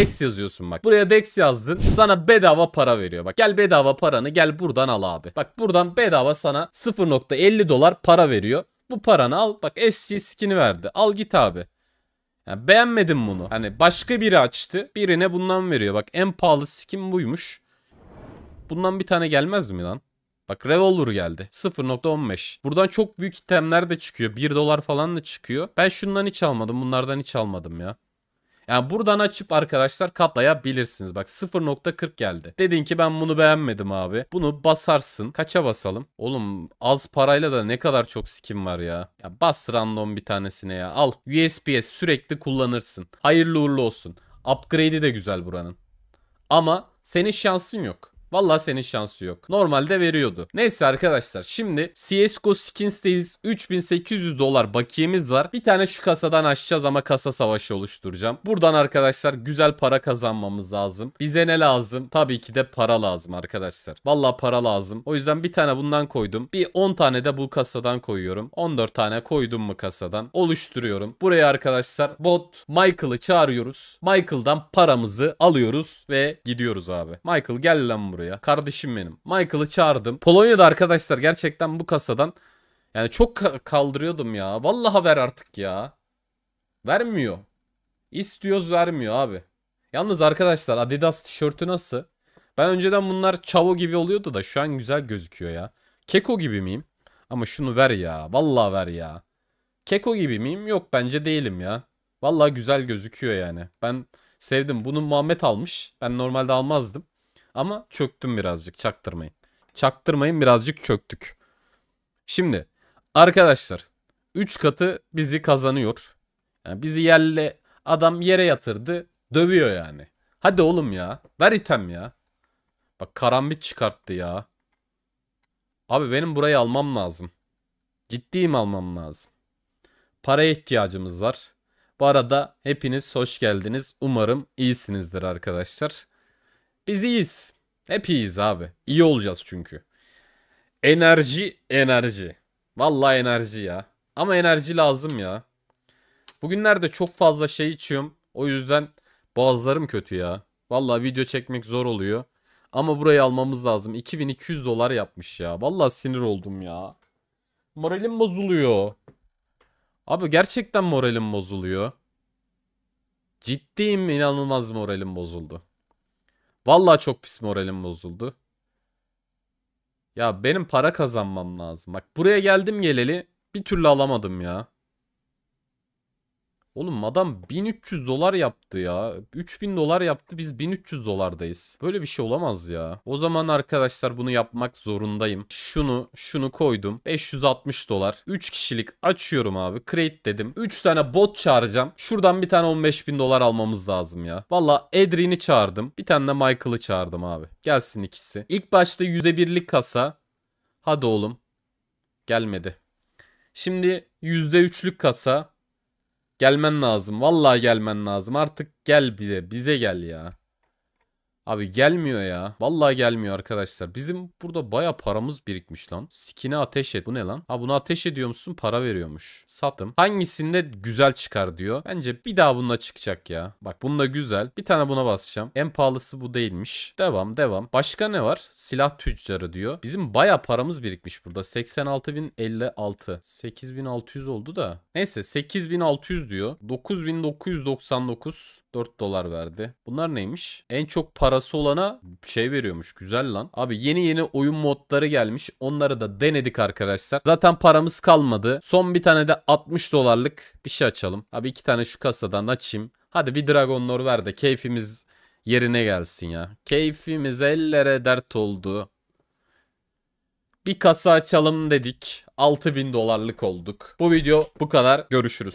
Dex yazıyorsun bak. Buraya Dex yazdın. Sana bedava para veriyor. Bak gel bedava paranı gel buradan al abi. Bak buradan bedava sana 0.50 dolar para veriyor. Bu paranı al. Bak SG skin'i verdi. Al git abi. Yani beğenmedim bunu. Hani başka biri açtı. Birine bundan veriyor. Bak en pahalı skin buymuş. Bundan bir tane gelmez mi lan? Bak Revolver geldi. 0.15. Buradan çok büyük itemler de çıkıyor. 1 dolar falan da çıkıyor. Ben şundan hiç almadım. Bunlardan hiç almadım ya. Yani buradan açıp arkadaşlar katlayabilirsiniz. Bak 0.40 geldi. Dedin ki ben bunu beğenmedim abi. Bunu basarsın. Kaça basalım? Oğlum az parayla da ne kadar çok skin var ya. Ya bas random bir tanesine ya. Al USPS sürekli kullanırsın. Hayırlı uğurlu olsun. Upgrade'i de güzel buranın. Ama senin şansın yok. Valla senin şansı yok. Normalde veriyordu. Neyse arkadaşlar şimdi CSGO Skins'teyiz. 3800 dolar bakiyemiz var. Bir tane şu kasadan açacağız ama kasa savaşı oluşturacağım. Buradan arkadaşlar güzel para kazanmamız lazım. Bize ne lazım? Tabii ki de para lazım arkadaşlar. Valla para lazım. O yüzden bir tane bundan koydum. Bir 10 tane de bu kasadan koyuyorum. 14 tane koydum mu kasadan. Oluşturuyorum. Buraya arkadaşlar bot Michael'ı çağırıyoruz. Michael'dan paramızı alıyoruz ve gidiyoruz abi. Michael gel lan buraya oraya. Kardeşim benim. Michael'ı çağırdım. Polonya'da arkadaşlar gerçekten bu kasadan yani çok kaldırıyordum ya. Vallahi ver artık ya. Vermiyor. İstiyoruz vermiyor abi. Yalnız arkadaşlar Adidas tişörtü nasıl? Ben önceden bunlar çavo gibi oluyordu da şu an güzel gözüküyor ya. Keko gibi miyim? Ama şunu ver ya. Vallahi ver ya. Keko gibi miyim? Yok bence değilim ya. Vallahi güzel gözüküyor yani. Ben sevdim. Bunu Muhammed almış. Ben normalde almazdım. Ama çöktüm birazcık çaktırmayın. Çaktırmayın birazcık çöktük. Şimdi arkadaşlar 3 katı bizi kazanıyor. Yani bizi yerle adam yere yatırdı dövüyor yani. Hadi oğlum ya ver item ya. Bak karambit çıkarttı ya. Abi benim burayı almam lazım. Ciddiyim almam lazım. Paraya ihtiyacımız var. Bu arada hepiniz hoş geldiniz. Umarım iyisinizdir arkadaşlar. Biz iyiyiz. Hep iyiyiz abi. İyi olacağız çünkü. Enerji, enerji. Vallahi enerji ya. Ama enerji lazım ya. Bugünlerde çok fazla şey içiyorum. O yüzden boğazlarım kötü ya. Vallahi video çekmek zor oluyor. Ama burayı almamız lazım. 2200 dolar yapmış ya. Vallahi sinir oldum ya. Moralim bozuluyor. Abi gerçekten moralim bozuluyor. Ciddiyim inanılmaz moralim bozuldu. Vallahi çok pis moralim bozuldu. Ya benim para kazanmam lazım. Bak buraya geldim geleli bir türlü alamadım ya. Oğlum adam 1300 dolar yaptı ya. 3000 dolar yaptı biz 1300 dolardayız. Böyle bir şey olamaz ya. O zaman arkadaşlar bunu yapmak zorundayım. Şunu şunu koydum. 560 dolar. 3 kişilik açıyorum abi. Create dedim. 3 tane bot çağıracağım. Şuradan bir tane 15.000 dolar almamız lazım ya. Valla Edrin'i çağırdım. Bir tane de Michael'ı çağırdım abi. Gelsin ikisi. İlk başta %1'lik kasa. Hadi oğlum. Gelmedi. Şimdi %3'lük kasa. Gelmen lazım. Vallahi gelmen lazım. Artık gel bize. Bize gel ya. Abi gelmiyor ya. Vallahi gelmiyor arkadaşlar. Bizim burada baya paramız birikmiş lan. Skin'e ateş et. Bu ne lan? Ha bunu ateş ediyor musun? Para veriyormuş. Satım. Hangisinde güzel çıkar diyor. Bence bir daha bununla çıkacak ya. Bak bunda güzel. Bir tane buna basacağım. En pahalısı bu değilmiş. Devam devam. Başka ne var? Silah tüccarı diyor. Bizim baya paramız birikmiş burada. 86.056. 8600 oldu da. Neyse 8600 diyor. 9999 4 dolar verdi. Bunlar neymiş? En çok para parası olana şey veriyormuş. Güzel lan. Abi yeni yeni oyun modları gelmiş. Onları da denedik arkadaşlar. Zaten paramız kalmadı. Son bir tane de 60 dolarlık bir şey açalım. Abi iki tane şu kasadan açayım. Hadi bir Dragon Lore ver de keyfimiz yerine gelsin ya. Keyfimiz ellere dert oldu. Bir kasa açalım dedik. 6000 dolarlık olduk. Bu video bu kadar. Görüşürüz.